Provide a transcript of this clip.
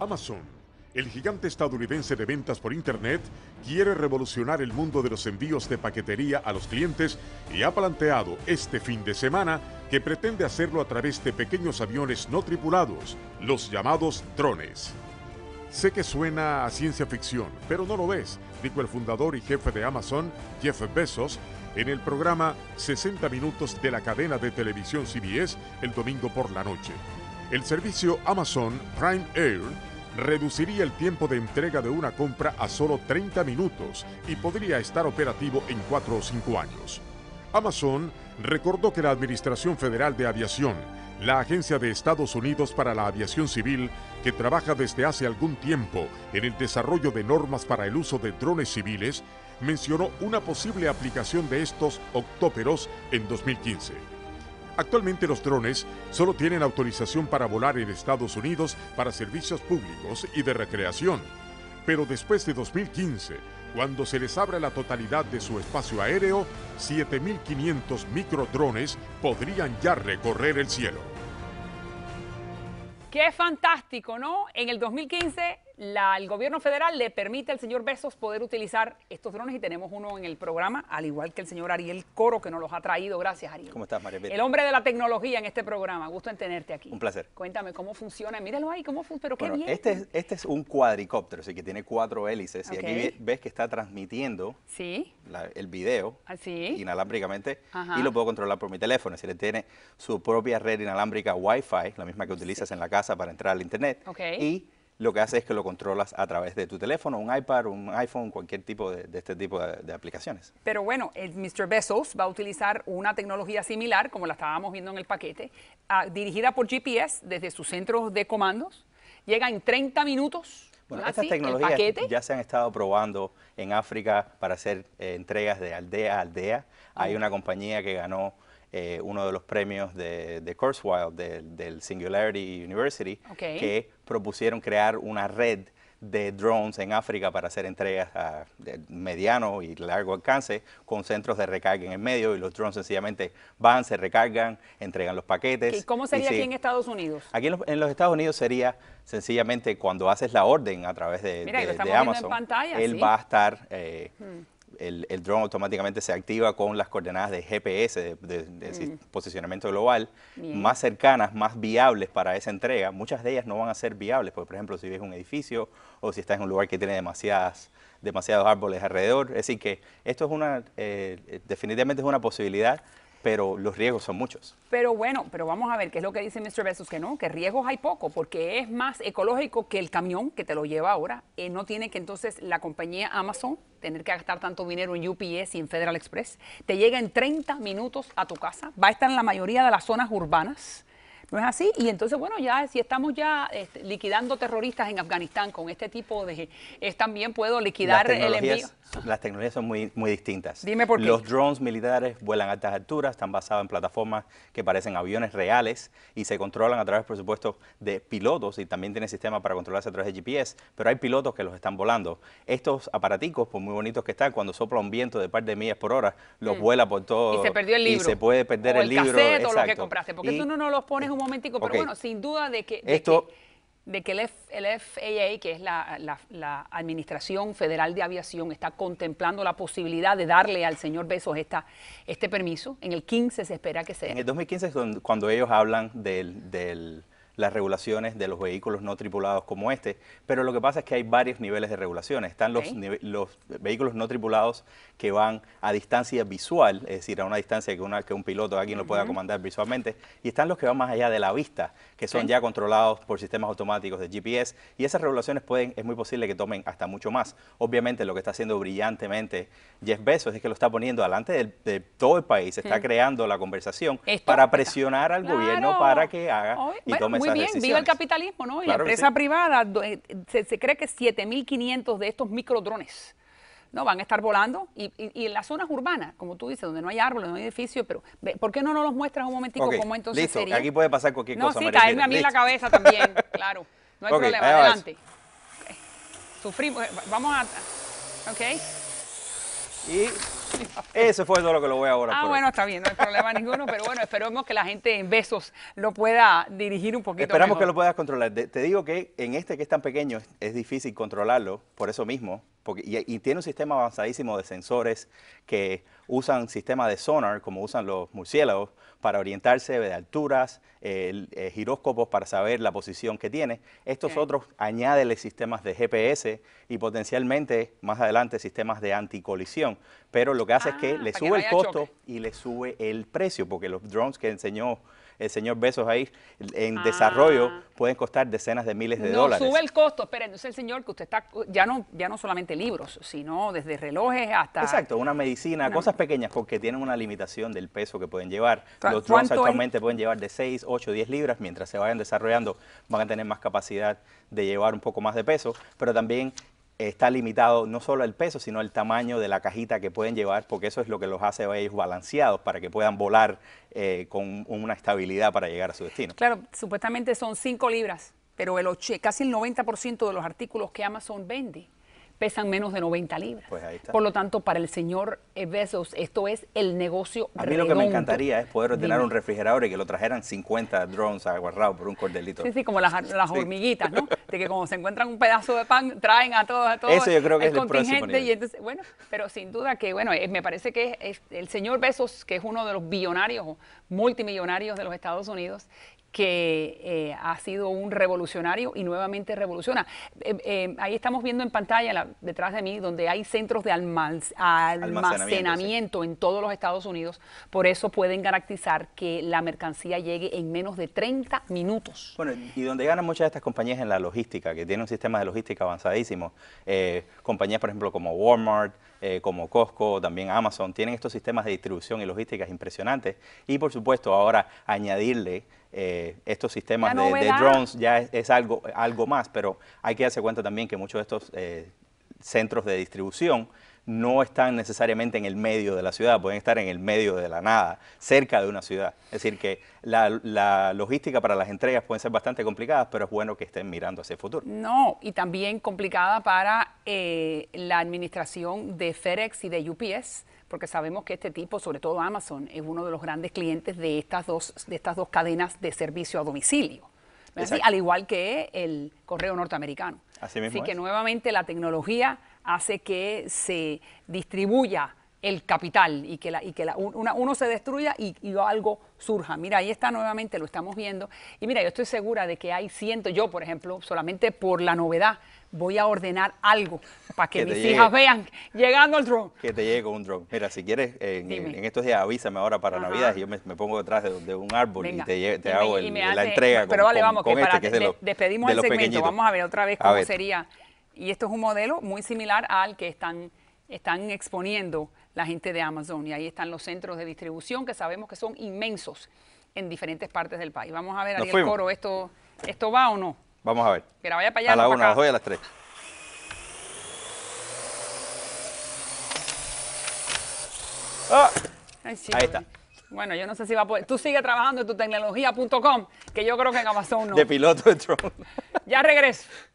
Amazon, el gigante estadounidense de ventas por Internet, quiere revolucionar el mundo de los envíos de paquetería a los clientes y ha planteado este fin de semana que pretende hacerlo a través de pequeños aviones no tripulados, los llamados drones. Sé que suena a ciencia ficción, pero no lo es, dijo el fundador y jefe de Amazon, Jeff Bezos, en el programa 60 Minutos de la cadena de televisión CBS el domingo por la noche el servicio Amazon Prime Air reduciría el tiempo de entrega de una compra a solo 30 minutos y podría estar operativo en 4 o 5 años. Amazon recordó que la Administración Federal de Aviación, la agencia de Estados Unidos para la aviación civil, que trabaja desde hace algún tiempo en el desarrollo de normas para el uso de drones civiles, mencionó una posible aplicación de estos octóperos en 2015. Actualmente los drones solo tienen autorización para volar en Estados Unidos para servicios públicos y de recreación. Pero después de 2015, cuando se les abra la totalidad de su espacio aéreo, 7.500 microdrones podrían ya recorrer el cielo. Qué fantástico, ¿no? En el 2015 el gobierno federal le permite al señor Besos poder utilizar estos drones y tenemos uno en el programa, al igual que el señor Ariel Coro, que nos los ha traído. Gracias, Ariel. ¿Cómo estás, María? El hombre de la tecnología en este programa. Gusto en tenerte aquí. Un placer. Cuéntame cómo funciona. Míralo ahí, cómo funciona. Pero qué bien. Este, este es, un cuadricóptero, así que tiene cuatro hélices y aquí ves que está transmitiendo el video ah, inalámbricamente y lo puedo controlar por mi teléfono. Es decir, tiene su propia red inalámbrica Wi-Fi, la misma que utilizas en la casa para entrar al internet. Y lo que hace es que lo controlas a través de tu teléfono, un iPad, un iPhone, cualquier tipo de, este tipo de, aplicaciones. Pero bueno, el Mr. Bezos va a utilizar una tecnología similar, como la estábamos viendo en el paquete, ah, dirigida por GPS desde sus centros de comandos. Llega en 30 minutos. Bueno, ¿Ah, estas tecnologías ya se han estado probando en África para hacer eh, entregas de aldea a aldea. Hay una compañía que ganó eh, uno de los premios de, de del Singularity University, que propusieron crear una red de drones en África para hacer entregas a mediano y largo alcance con centros de recarga en el medio y los drones sencillamente van, se recargan, entregan los paquetes. ¿Y cómo sería aquí en Estados Unidos? Aquí en los, Estados Unidos sería sencillamente cuando haces la orden a través de, Mira, lo Amazon, en pantalla, él va a estar eh, hmm el, drone automáticamente se activa con las coordenadas de GPS, de, mm. posicionamiento global, más cercanas, más viables para esa entrega. Muchas de ellas no van a ser viables, porque, por ejemplo, si ves un edificio o si estás en un lugar que tiene demasiadas demasiados árboles alrededor. Es decir, que esto es una, eh, eh, definitivamente es una posibilidad pero los riesgos son muchos. Pero bueno, pero vamos a ver qué es lo que dice Mr. Bezos, que no, que riesgos hay poco, porque es más ecológico que el camión que te lo lleva ahora. Eh, no tiene que entonces la compañía Amazon tener que gastar tanto dinero en UPS y en Federal Express. Te llega en 30 minutos a tu casa, va a estar en la mayoría de las zonas urbanas. No es así. Y entonces, bueno, ya si estamos ya este, liquidando terroristas en Afganistán con este tipo de... Es, también puedo liquidar el envío. Las tecnologías son muy, muy distintas. Dime por qué. Los drones militares vuelan a altas alturas, están basados en plataformas que parecen aviones reales y se controlan a través, por supuesto, de pilotos y también tienen sistemas para controlarse a través de GPS, pero hay pilotos que los están volando. Estos aparaticos, por muy bonitos que están, cuando sopla un viento de par de millas por hora, los mm. vuela por todo. Y se perdió el libro. Y se puede perder el, libro. O lo que compraste, porque tú no los pones momentico, pero bueno, sin duda de que... Esto... de que el, FAA, que es la, Administración Federal de Aviación, está contemplando la posibilidad de darle al señor Besos esta, este permiso. En el 15 se espera que sea. En el 2015 es cuando ellos hablan del las regulaciones de los vehículos no tripulados como este, pero lo que pasa es que hay varios niveles de regulaciones. Están los, vehículos no tripulados que van a distancia visual, es decir, a una distancia que, un piloto alguien lo pueda comandar visualmente, y están los que van más allá de la vista, que son ya controlados por sistemas automáticos de GPS, y esas regulaciones pueden, es muy posible que tomen hasta mucho más. Obviamente lo que está haciendo brillantemente Jeff Bezos es que lo está poniendo delante de todo el país, está creando la conversación para presionar al gobierno para que haga y tome muy bien, viva el capitalismo, ¿no? Y la empresa privada, se, cree que 7.500 de estos microdrones no van a estar volando y, en las zonas urbanas, como tú dices, donde no hay árboles, no hay edificios, pero ¿por qué no nos los muestras un momentico cómo entonces listo, sería? Aquí puede pasar cualquier no, cosa. No, sí, caerme a mí la cabeza también, claro. No hay problema, adelante. Eh, sufrimos, eh, vamos a... Ok. Y eso fue todo lo que lo voy a borrar Ah, bueno, está bien, no hay problema ninguno, pero bueno, esperemos que la gente en besos lo pueda dirigir un poquito. Esperamos que lo puedas controlar. Te digo que en este que es tan pequeño es difícil controlarlo, por eso mismo y, tiene un sistema avanzadísimo de sensores que usan sistemas de sonar, como usan los murciélagos, para orientarse de alturas, eh, giróscopos para saber la posición que tiene. Estos otros añádele sistemas de GPS y potencialmente más adelante sistemas de anticolisión. Pero lo que hace es que ah, le sube el costo y le sube el precio, porque los drones que enseñó el señor Besos ahí, en ah. desarrollo pueden costar decenas de miles de no, dólares. Sube el costo, pero es el señor que usted está, ya no, ya no solamente libros, sino desde relojes hasta... Exacto, una medicina, cosas pequeñas, porque tienen una limitación del peso que pueden llevar. Los drones actualmente pueden llevar de 6, 8, 10 libras, mientras se vayan desarrollando van a tener más capacidad de llevar un poco más de peso, pero también está limitado no solo el peso, sino el tamaño de la cajita que pueden llevar, porque eso es lo que los hace a ellos balanceados para que puedan volar eh, con una estabilidad para llegar a su destino. Claro, supuestamente son 5 libras, pero el casi el 90% de los artículos que Amazon vende pesan menos de 90 libras. Pues por lo tanto, para el señor Bezos, esto es el negocio A mí lo que me encantaría es poder ordenar un refrigerador y que lo trajeran 50 drones aguarrados por un cordelito. Sí, sí, como las, hormiguitas, ¿no? De que como se encuentran un pedazo de pan, traen a todos, a todos. Eso yo creo que es el próximo Y bueno, pero sin duda que, bueno, eh, me parece que el señor Bezos, que es uno de los billonarios, multimillonarios de los Estados Unidos, que eh, ha sido un revolucionario y nuevamente revoluciona. Eh, eh, ahí estamos viendo en pantalla, detrás de mí, donde hay centros de almacenamiento, en todos los Estados Unidos. Por eso pueden garantizar que la mercancía llegue en menos de 30 minutos. Bueno, y donde ganan muchas de estas compañías en la logística, que tienen un sistema de logística avanzadísimo. compañías, por ejemplo, como Walmart, como Costco, también Amazon, tienen estos sistemas de distribución y logística impresionantes. Y por supuesto, ahora añadirle eh, estos sistemas de, drones ya es, algo, algo más, pero hay que darse cuenta también que muchos de estos eh, centros de distribución no están necesariamente en el medio de la ciudad, pueden estar en el medio de la nada, cerca de una ciudad. Es decir, que la, logística para las entregas pueden ser bastante complicadas, pero es bueno que estén mirando hacia el futuro. No, y también complicada para eh, la administración de FedEx y de UPS, porque sabemos que este tipo, sobre todo Amazon, es uno de los grandes clientes de estas dos, de estas dos cadenas de servicio a domicilio. al igual que el correo norteamericano. Así, Así que nuevamente la tecnología hace que se distribuya el capital y que, la, y que la, uno se destruya y, algo surja. Mira, ahí está nuevamente, lo estamos viendo. Y mira, yo estoy segura de que hay cientos, yo por ejemplo, solamente por la novedad, voy a ordenar algo para que, mis hijas vean llegando el drone. Que te llegue un drone. Mira, si quieres, en, estos días avísame ahora para Navidad y yo me, pongo detrás de, un árbol y te, hago la entrega. Pero vale, vamos, este que, para, que de despedimos el segmento. Vamos a ver otra vez cómo sería. Y esto es un modelo muy similar al que están, están exponiendo la gente de Amazon. Y ahí están los centros de distribución que sabemos que son inmensos en diferentes partes del país. Vamos a ver, a Ariel Coro, ¿esto, ¿esto va o no? Vamos a ver. vaya para allá. A la una, a las dos y a las tres. ¡Ah! ahí está. Bueno, yo no sé si va a poder. Tú sigue trabajando en tu tecnología.com, que yo creo que en Amazon no. De piloto de Trump. Ya regreso.